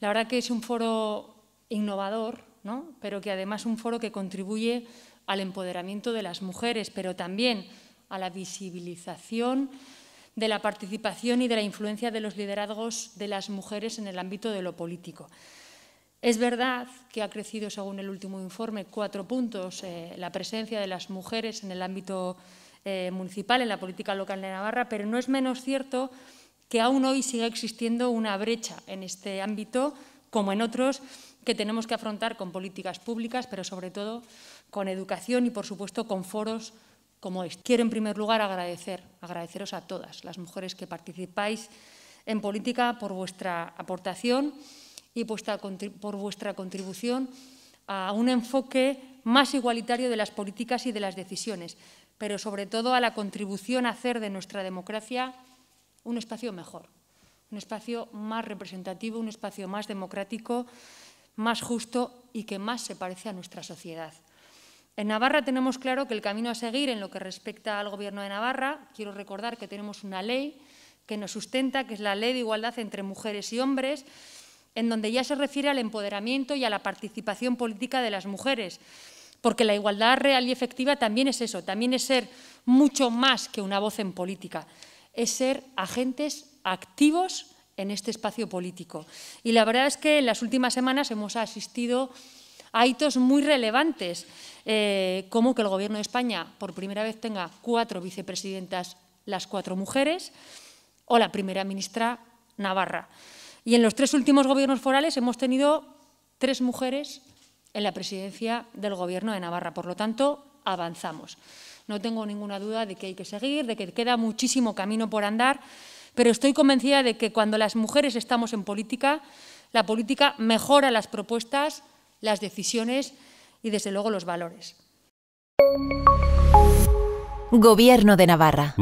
La verdad que es un foro innovador, ¿no? pero que además es un foro que contribuye al empoderamiento de las mujeres, pero también a la visibilización de la participación y de la influencia de los liderazgos de las mujeres en el ámbito de lo político. Es verdad que ha crecido, según el último informe, cuatro puntos eh, la presencia de las mujeres en el ámbito eh, municipal, en la política local de Navarra, pero no es menos cierto que aún hoy sigue existiendo una brecha en este ámbito, como en otros, que tenemos que afrontar con políticas públicas, pero sobre todo con educación y, por supuesto, con foros como este. Quiero, en primer lugar, agradecer, agradeceros a todas las mujeres que participáis en política por vuestra aportación y por vuestra contribución a un enfoque más igualitario de las políticas y de las decisiones, pero sobre todo a la contribución a hacer de nuestra democracia un espacio mejor, un espacio más representativo, un espacio más democrático, más justo y que más se parece a nuestra sociedad. En Navarra tenemos claro que el camino a seguir en lo que respecta al Gobierno de Navarra, quiero recordar que tenemos una ley que nos sustenta, que es la Ley de Igualdad entre Mujeres y Hombres, en donde ya se refiere al empoderamiento y a la participación política de las mujeres, porque la igualdad real y efectiva también es eso, también es ser mucho más que una voz en política, es ser agentes activos en este espacio político. Y la verdad es que en las últimas semanas hemos asistido a hitos muy relevantes, eh, como que el Gobierno de España por primera vez tenga cuatro vicepresidentas, las cuatro mujeres, o la primera ministra Navarra. Y en los tres últimos gobiernos forales hemos tenido tres mujeres en la presidencia del Gobierno de Navarra. Por lo tanto, avanzamos no tengo ninguna duda de que hay que seguir, de que queda muchísimo camino por andar, pero estoy convencida de que cuando las mujeres estamos en política, la política mejora las propuestas, las decisiones y, desde luego, los valores. Gobierno de Navarra.